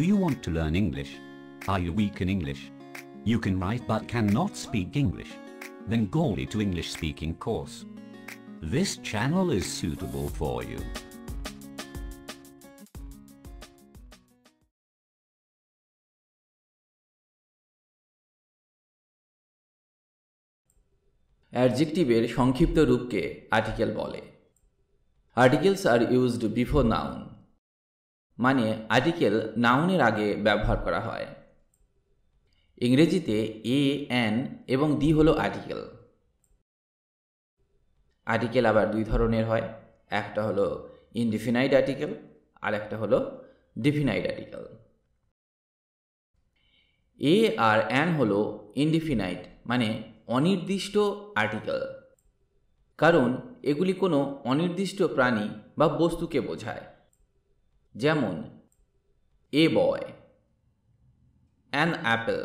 Do you want to learn English? Are you weak in English? You can write but cannot speak English? Then go to English speaking course. This channel is suitable for you. অ্যাডজেক্টিভের সংক্ষিপ্ত রূপকে article বলে Articles are used before noun. মানে article নাউনের আগে ব্যবহার করা হয় ইংরেজিতে এ অ্যান এবং দি হলো আর্টিকেল আর্টিকেল আবার দুই ধরনের হয় একটা হলো ইনডিফিনাইড আর্টিকেল আর একটা হলো ডিফিনাইড আর্টিকেল এ আর অ্যান হলো ইনডিফিনাইট মানে অনির্দিষ্ট আর্টিকেল কারণ এগুলি কোনো অনির্দিষ্ট প্রাণী বা বস্তুকে বোঝায় যেমন এ বয় অ্যান অ্যাপেল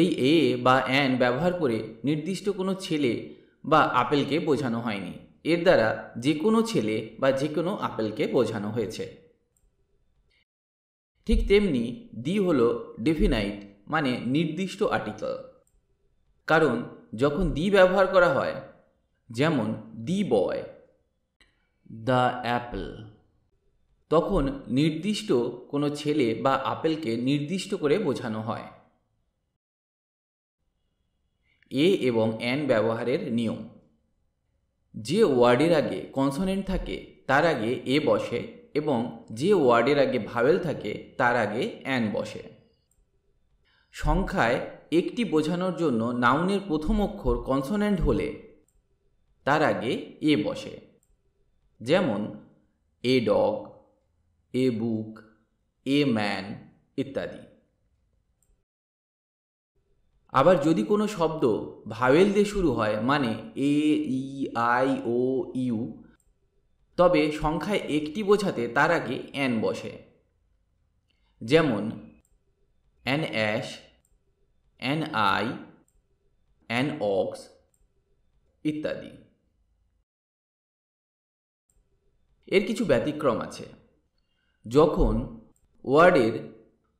এই এ বা অ্যান ব্যবহার করে নির্দিষ্ট কোনো ছেলে বা আপেলকে বোঝানো হয়নি এর দ্বারা যে কোনো ছেলে বা যে কোনো আপেলকে বোঝানো হয়েছে ঠিক তেমনি দি হলো ডেফিনাইট মানে নির্দিষ্ট আর্টিকল কারণ যখন দি ব্যবহার করা হয় যেমন দি বয় দ্য অ্যাপেল তখন নির্দিষ্ট কোনো ছেলে বা আপেলকে নির্দিষ্ট করে বোঝানো হয় এ এবং অ্যান ব্যবহারের নিয়ম যে ওয়ার্ডের আগে কনসোনেন্ট থাকে তার আগে এ বসে এবং যে ওয়ার্ডের আগে ভাবেল থাকে তার আগে অ্যান বসে সংখ্যায় একটি বোঝানোর জন্য নাউনের প্রথম অক্ষর কনসোনেন্ট হলে তার আগে এ বসে যেমন a dog A book a man ইত্যাদি আবার যদি কোনো শব্দ ভাওয়েল দিয়ে শুরু হয় মানে এ ই আই ও ইউ তবে সংখ্যায় একটি বোঝাতে তার আগে এন বসে যেমন an ash an eye an ox ইত্যাদি এর কিছু ব্যতিক্রম আছে যখন ওয়ার্ডের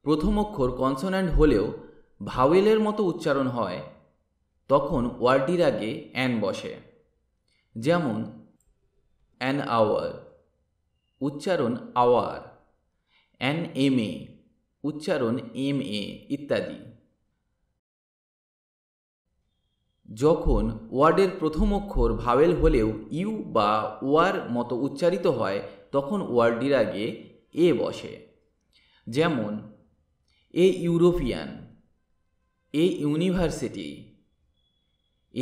প্রথম অক্ষর কনসোন্যান্ট হলেও ভাওয়েলের মতো উচ্চারণ হয় তখন ওয়ার্ডটির আগে অ্যান বসে যেমন অ্যান আওয়ার উচ্চারণ আওয়ার অ্যান এম এ উচ্চারণ এম এ ইত্যাদি যখন ওয়ার্ডের প্রথম অক্ষর ভাওয়েল হলেও ইউ বা ওয়ার মতো উচ্চারিত হয় তখন ওয়ার্ডটির আগে এ বসে যেমন a European a university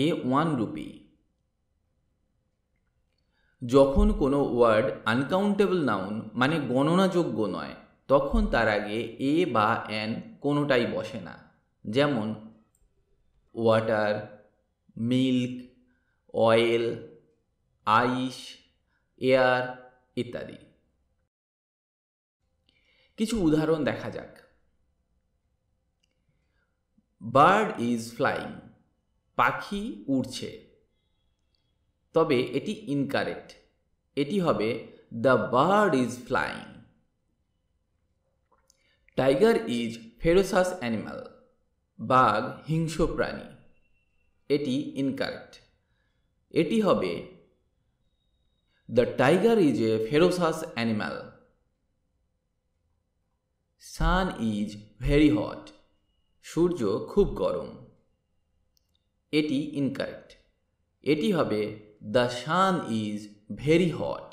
a one rupee যখন কোনো ওয়ার্ড আনকাউন্টেবল নাউন মানে গণনাযোগ্য নয় তখন তার আগে এ বা অ্যান কোনোটাই বসে না যেমন water milk oil ice air ইত্যাদি কিছু উদাহরণ দেখা যাক বার্ড ইজ ফ্লাইং পাখি উড়ছে তবে এটি ইনকারেক্ট এটি হবে the bird is flying tiger is ferocious animal বাঘ হিংস্র প্রাণী এটি ইনকারেক্ট এটি হবে the tiger is a ferocious animal sun is very hot সূর্য খুব গরম এটি ইনকারেক্ট এটি হবে the sun is very hot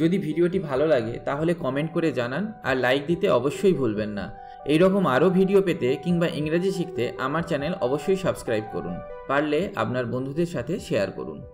যদি ভিডিওটি ভালো লাগে তাহলে কমেন্ট করে জানান আর লাইক দিতে অবশ্যই ভুলবেন না এইরকম আরও ভিডিও পেতে কিংবা ইংরেজি শিখতে আমার চ্যানেল অবশ্যই সাবস্ক্রাইব করুন পারলে আপনার বন্ধুদের সাথে শেয়ার করুন